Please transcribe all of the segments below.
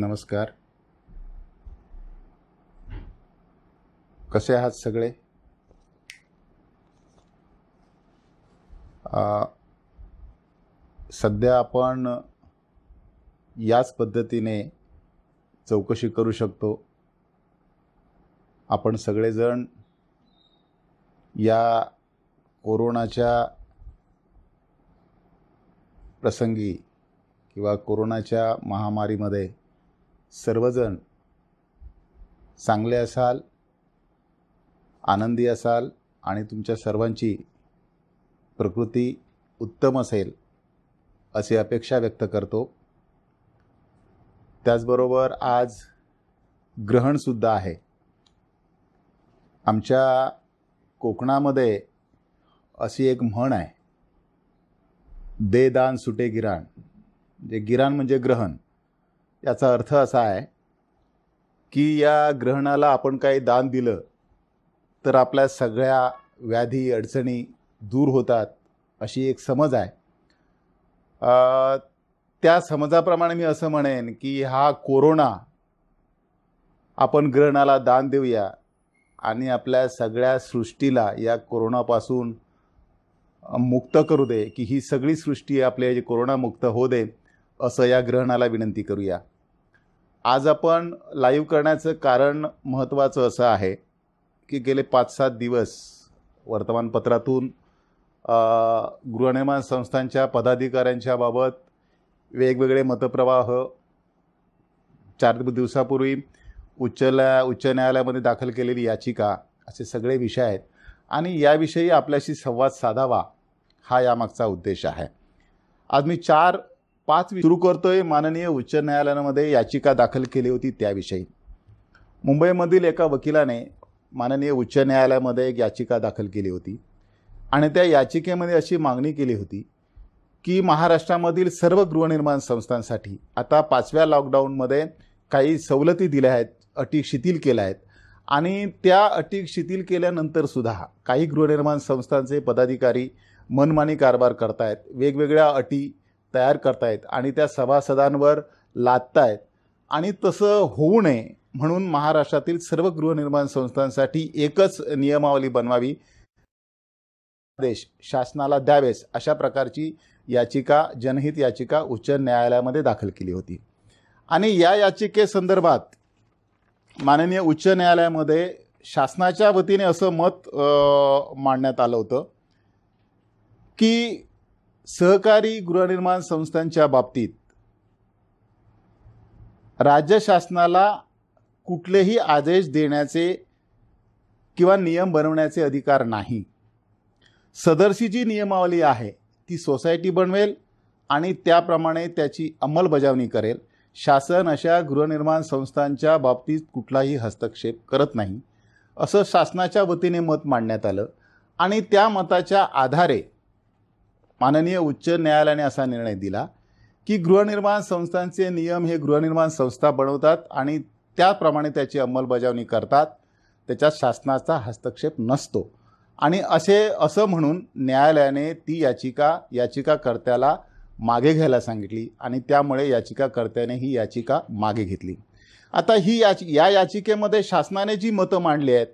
नमस्कार कसे आहात सगळे सध्या आपण याच पद्धतीने चौकशी करू शकतो आपण सगळेजण या कोरोनाच्या प्रसंगी किंवा कोरोनाच्या महामारीमध्ये सर्वजण चांगले असाल आनंदी असाल आणि तुमच्या सर्वांची प्रकृती उत्तम असेल अशी अपेक्षा व्यक्त करतो त्याचबरोबर आज ग्रहणसुद्धा आहे आमच्या कोकणामध्ये अशी एक म्हण आहे दे दान सुटे गिराण जे गिराण म्हणजे ग्रहण याचा अर्थ असा आहे की या ग्रहणाला आपण काही दान दिलं तर आपल्या सगळ्या व्याधी अडचणी दूर होतात अशी एक समज आहे त्या समजाप्रमाणे मी असं म्हणेन की हा कोरोना आपण ग्रहणाला दान देऊया आणि आपल्या सगळ्या सृष्टीला या कोरोनापासून मुक्त करू दे की ही सगळी सृष्टी आपल्या कोरोनामुक्त होऊ दे असं या ग्रहणाला विनंती करूया आज आपण लाईव्ह करण्याचं कारण महत्त्वाचं असं आहे की गेले पाच सात दिवस वर्तमानपत्रातून गृहनिर्माण संस्थांच्या पदाधिकाऱ्यांच्या बाबत वेगवेगळे मतप्रवाह चार दिवसापूर्वी उच्च उच्च न्यायालयामध्ये दाखल केलेली याचिका असे सगळे विषय आहेत आणि याविषयी आपल्याशी संवाद साधावा हा यामागचा उद्देश आहे आज मी चार पाच सुरू करतोय माननीय उच्च न्यायालयामध्ये याचिका दाखल केली होती त्याविषयी मुंबईमधील एका वकिलाने माननीय उच्च न्यायालयामध्ये एक याचिका दाखल केली होती आणि त्या याचिकेमध्ये अशी मागणी केली होती की महाराष्ट्रामधील सर्व गृहनिर्माण संस्थांसाठी आता पाचव्या लॉकडाऊनमध्ये काही सवलती दिल्या आहेत अटी शिथिल केल्या आहेत आणि त्या अटी शिथिल केल्यानंतरसुद्धा काही गृहनिर्माण संस्थांचे पदाधिकारी मनमानी कारभार करतायत वेगवेगळ्या अटी तयार करतायत आणि त्या सभासदांवर लादतायत आणि तसं होऊ नये म्हणून महाराष्ट्रातील सर्व गृहनिर्माण संस्थांसाठी एकच नियमावली बनवावी आदेश शासनाला द्यावेस अशा प्रकारची याचिका जनहित याचिका उच्च न्यायालयामध्ये दाखल केली होती आणि या याचिकेसंदर्भात माननीय उच्च न्यायालयामध्ये शासनाच्या वतीने असं मत मांडण्यात आलं होतं की सहकारी गृहनिर्माण संस्थांच्या बाबतीत राज्य शासनाला कुठलेही आदेश देण्याचे किंवा नियम बनवण्याचे अधिकार नाही सदरशी जी नियमावली आहे ती सोसायटी बनवेल आणि त्याप्रमाणे त्याची अंमलबजावणी करेल शासन अशा गृहनिर्माण संस्थांच्या बाबतीत कुठलाही हस्तक्षेप करत नाही असं शासनाच्या वतीने मत मांडण्यात आलं आणि त्या मताच्या आधारे माननीय उच्च न्यायालयाने असा निर्णय दिला की गृहनिर्माण संस्थांचे नियम हे गृहनिर्माण संस्था बनवतात आणि त्याप्रमाणे त्याची अंमलबजावणी करतात त्याच्यात शासनाचा हस्तक्षेप नसतो आणि असे असं म्हणून न्यायालयाने ती याचिका याचिकाकर्त्याला मागे घ्यायला सांगितली आणि त्यामुळे याचिकाकर्त्याने ही याचिका मागे घेतली आता ही याच या याचिकेमध्ये शासनाने जी मतं मांडली आहेत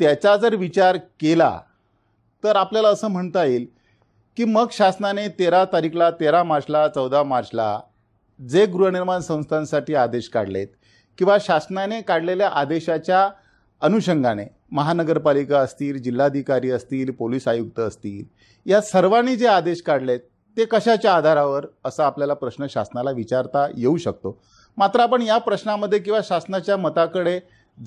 त्याचा जर विचार केला तर आपल्याला असं म्हणता येईल की मग शासनाने तेरा तारीखला तेरा मार्चला चौदा मार्चला जे गृहनिर्माण संस्थांसाठी आदेश काढलेत किंवा शासनाने काढलेल्या आदेशाच्या अनुषंगाने महानगरपालिका असतील जिल्हाधिकारी असतील पोलीस आयुक्त असतील या सर्वांनी जे आदेश काढलेत ते कशाच्या आधारावर असा आपल्याला प्रश्न शासनाला विचारता येऊ शकतो मात्र आपण या प्रश्नामध्ये किंवा शासनाच्या मताकडे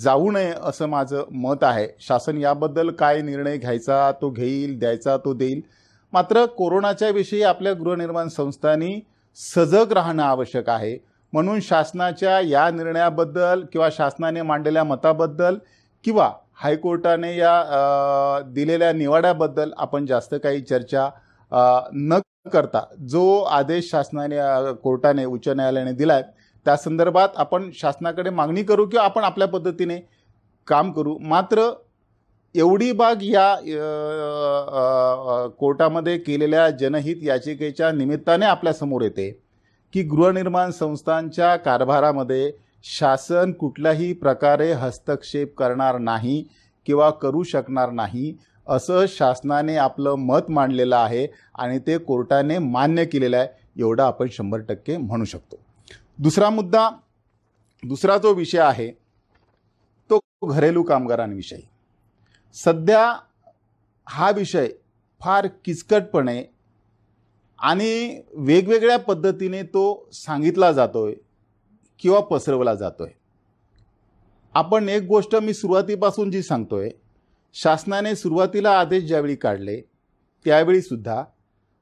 जाऊ नये असं माझं मत आहे शासन याबद्दल काय निर्णय घ्यायचा तो घेईल द्यायचा तो देईल मात्र कोरोनाच्या विषयी आपल्या गृहनिर्माण संस्थांनी सजग राहणं आवश्यक आहे म्हणून शासनाच्या या निर्णयाबद्दल किंवा शासनाने मांडलेल्या मताबद्दल किंवा हायकोर्टाने या दिलेल्या निवाड्याबद्दल आपण जास्त काही चर्चा न करता जो आदेश शासनाने कोर्टाने उच्च न्यायालयाने दिला आहे त्या संदर्भात आपण शासनाकडे मागणी करू किंवा आपण आपल्या पद्धतीने काम करू मात्र एवढी बाग या कोर्टामध्ये केलेल्या जनहित याचिकेच्या निमित्ताने आपल्यासमोर येते की गृहनिर्माण संस्थांच्या कारभारामध्ये शासन कुठल्याही प्रकारे हस्तक्षेप करणार नाही किंवा करू शकणार नाही असं शासनाने आपलं मत मांडलेलं आहे आणि ते कोर्टाने मान्य केलेलं आहे एवढं आपण शंभर टक्के म्हणू शकतो दुसरा मुद्दा दुसरा जो विषय आहे तो घरेलू कामगारांविषयी सध्या हा विषय फार किचकटपणे आणि वेगवेगळ्या पद्धतीने तो सांगितला जातो आहे किंवा पसरवला जातो आहे आपण एक गोष्ट मी सुरुवातीपासून जी सांगतो आहे शासनाने सुरुवातीला आदेश ज्यावेळी काढले त्यावेळीसुद्धा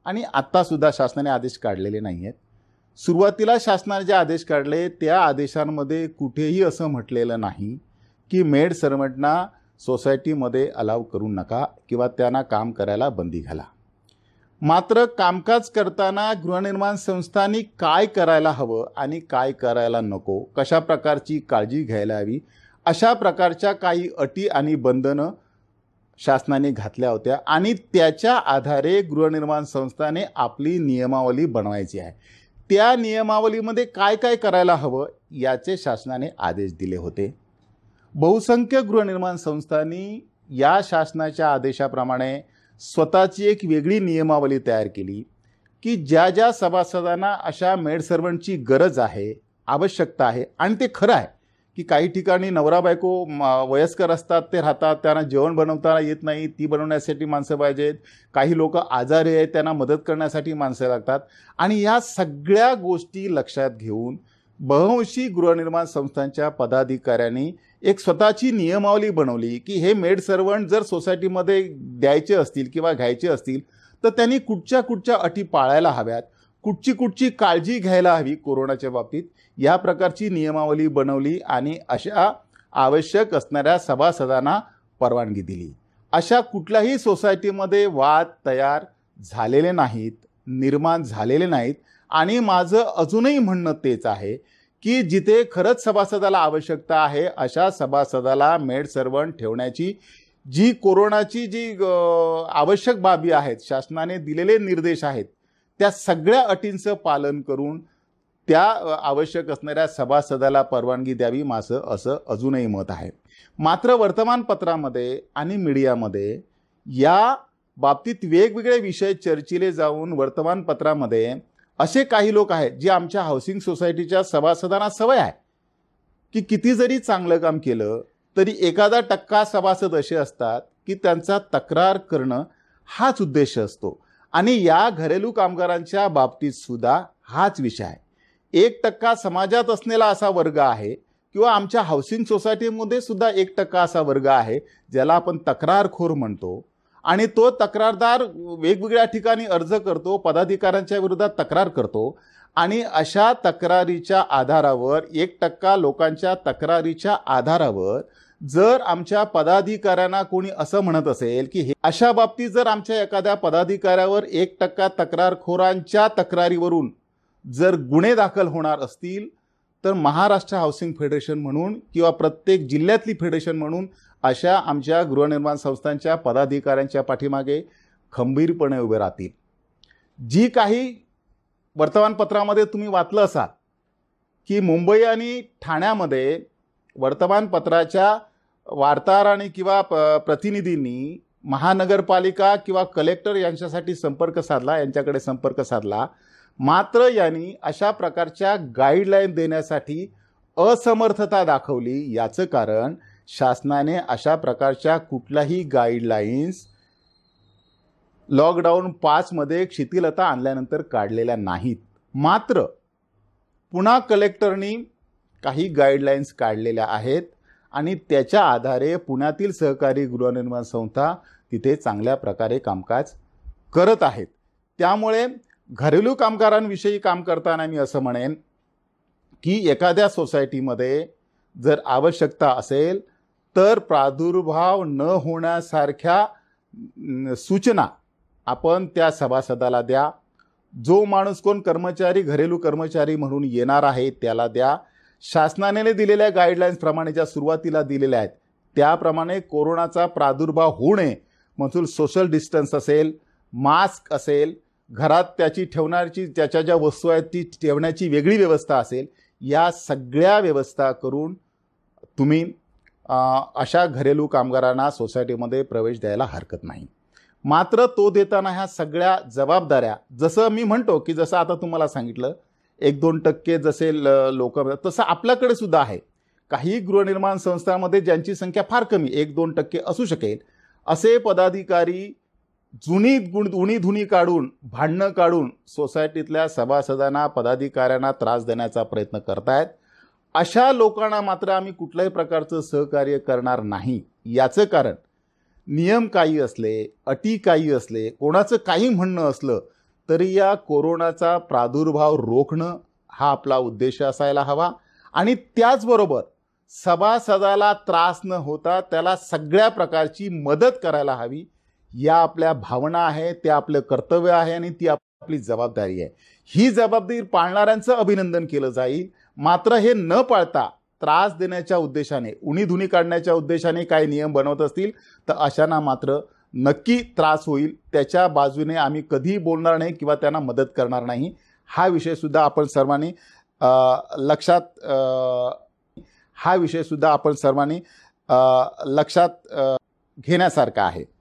आणि आत्तासुद्धा शासनाने आदेश काढलेले नाही आहेत सुरुवातीला शासनाने जे आदेश काढले त्या आदेशांमध्ये कुठेही असं म्हटलेलं नाही की मेड सरमटना सोसायटीमध्ये अलाव करू नका किंवा त्यांना काम करायला बंदी घाला मात्र कामकाज करताना गृहनिर्माण संस्थांनी काय करायला हवं आणि काय करायला नको कशा प्रकारची काळजी घ्यायला हवी अशा प्रकारच्या काही अटी आणि बंधनं शासनाने घातल्या होत्या आणि त्याच्या आधारे गृहनिर्माण संस्थाने आपली नियमावली बनवायची आहे त्या नियमावलीमध्ये काय काय करायला हवं याचे शासनाने आदेश दिले होते बहुसंख्य गृहनिर्माण संस्थांनी या शासनाच्या आदेशाप्रमाणे स्वतःची एक वेगळी नियमावली तयार केली की ज्या ज्या सभासदांना अशा मेडसर्वंटची गरज आहे आवश्यकता आहे आणि ते खरं आहे की काही ठिकाणी नवरा बायको वयस्कर असतात ते राहतात त्यांना जेवण बनवताना येत नाही ती बनवण्यासाठी माणसं पाहिजेत काही लोक आजारी आहेत त्यांना मदत करण्यासाठी माणसं लागतात आणि या सगळ्या गोष्टी लक्षात घेऊन बहुशी गृहनिर्माण संस्थांच्या पदाधिकाऱ्यांनी एक स्वतःची नियमावली बनवली की हे मेड सर्वंट जर सोसायटीमध्ये द्यायचे असतील किंवा घ्यायचे असतील तर त्यांनी कुठच्या कुठच्या अटी पाळायला हव्यात कुठची कुठची काळजी घ्यायला हवी कोरोनाच्या बाबतीत या प्रकारची नियमावली बनवली आणि अशा आवश्यक असणाऱ्या सभासदांना परवानगी दिली अशा कुठल्याही सोसायटीमध्ये वाद तयार झालेले नाहीत निर्माण झालेले नाहीत आणि माझं अजूनही म्हणणं तेच आहे की जिथे खरंच सभासदाला आवश्यकता आहे अशा सभासदाला मेड सर्वंट ठेवण्याची जी कोरोनाची जी आवश्यक बाबी आहेत शासनाने दिलेले निर्देश आहेत त्या सगळ्या अटींचं पालन करून त्या आवश्यक असणाऱ्या सभासदाला परवानगी द्यावी माझं असं अजूनही मत आहे मात्र वर्तमानपत्रामध्ये आणि मीडियामध्ये या बाबतीत वेगवेगळे विषय चर्चिले जाऊन वर्तमानपत्रामध्ये असे काही लोक आहेत जे आमच्या हाऊसिंग सोसायटीच्या सभासदांना सवय आहे की किती जरी चांगलं काम केलं तरी एखादा टक्का सभासद असे असतात की त्यांचा तक्रार करणं हाच उद्देश असतो आणि या घरेलू कामगारांच्या बाबतीत सुद्धा हाच विषय आहे एक टक्का समाजात असलेला असा वर्ग आहे किंवा आमच्या हाऊसिंग सोसायटीमध्ये सुद्धा एक टक्का असा वर्ग आहे ज्याला आपण तक्रारखोर म्हणतो आणि तो तक्रारदार वेगवेगळ्या ठिकाणी अर्ज करतो पदाधिकाऱ्यांच्या विरोधात तक्रार करतो आणि अशा तक्रारीच्या आधारावर एक टक्का लोकांच्या तक्रारीच्या आधारावर जर आमच्या पदाधिकाऱ्यांना कोणी असं म्हणत असेल की हे अशा बाबतीत जर आमच्या एखाद्या पदाधिकाऱ्यावर एक टक्का तक्रारखोरांच्या तक्रारीवरून जर गुन्हे दाखल होणार असतील तर महाराष्ट्र हाऊसिंग फेडरेशन म्हणून किंवा प्रत्येक जिल्ह्यातली फेडरेशन म्हणून अशा आमच्या गृहनिर्माण संस्थांच्या पदाधिकाऱ्यांच्या पाठीमागे खंबीरपणे उभे राहतील जी काही वर्तमानपत्रामध्ये तुम्ही वाचलं असाल की मुंबई आणि ठाण्यामध्ये वर्तमानपत्राच्या आणि किंवा प प्रतिनिधींनी महानगरपालिका किंवा कलेक्टर यांच्यासाठी संपर्क साधला यांच्याकडे संपर्क साधला मात्र यांनी अशा प्रकारच्या गाईडलाईन देण्यासाठी असमर्थता दाखवली याचं कारण शासनाने अशा प्रकारच्या कुठल्याही गाईडलाईन्स लॉकडाऊन पाचमध्ये शिथिलता आणल्यानंतर काढलेल्या नाहीत मात्र पुन्हा कलेक्टरनी काही गाईडलाईन्स काढलेल्या आहेत आणि त्याच्या आधारे पुण्यातील सहकारी गृहनिर्माण संस्था तिथे चांगल्या प्रकारे कामकाज करत आहेत त्यामुळे घरेलू कामगारांविषयी काम करताना मी असं म्हणेन की एखाद्या सोसायटीमध्ये जर आवश्यकता असेल तर प्रादुर्भाव न होण्यासारख्या सूचना आपण त्या सभासदाला द्या जो माणूस कोण कर्मचारी घरेलू कर्मचारी म्हणून येणार आहे त्याला द्या शासनाने दिलेल्या गाईडलाईन्सप्रमाणे ज्या सुरुवातीला दिलेल्या आहेत त्याप्रमाणे कोरोनाचा प्रादुर्भाव होऊ नये म्हणून सोशल डिस्टन्स असेल मास्क असेल घरात त्याची ठेवणारची त्याच्या ज्या वस्तू आहेत ती ठेवण्याची वेगळी व्यवस्था असेल या सगळ्या व्यवस्था करून तुम्ही अशा घरेलू कामगारांना सोसायटीमध्ये प्रवेश द्यायला हरकत नाही मात्र तो देताना ह्या सगळ्या जबाबदाऱ्या जसं मी म्हणतो की जसं आता तुम्हाला सांगितलं एक दोन टक्के जसे ल लोक तसं आपल्याकडे सुद्धा आहे काही गृहनिर्माण संस्थांमध्ये ज्यांची संख्या फार कमी एक दोन टक्के असू शकेल असे पदाधिकारी जुनी गुण उणी धुनी काढून भांडणं काढून सोसायटीतल्या सभासदांना पदाधिकाऱ्यांना त्रास देण्याचा प्रयत्न करतायत अशा लोकांना मात्र आम्ही कुठल्याही प्रकारचं सहकार्य करणार नाही याचं कारण नियम काही असले अटी काही असले कोणाचं काही म्हणणं असलं तरी या कोरोनाचा प्रादुर्भाव रोखणं हा आपला उद्देश असायला हवा आणि त्याचबरोबर सभासदाला त्रास न होता त्याला सगळ्या प्रकारची मदत करायला हवी या आपल्या भावना आहे त्या आपलं कर्तव्य आहे आणि ती आपली जबाबदारी आहे ही जबाबदारी पाळणाऱ्यांचं अभिनंदन केलं जाईल मात्र हे न पाळता त्रास देण्याच्या उद्देशाने उणी धुणी काढण्याच्या उद्देशाने काही नियम बनवत असतील तर अशांना मात्र नक्की त्रास होईल त्याच्या बाजूने आम्ही कधीही बोलणार नाही किंवा त्यांना मदत करणार नाही हा विषयसुद्धा आपण सर्वांनी लक्षात हा विषयसुद्धा आपण सर्वांनी लक्षात घेण्यासारखा आहे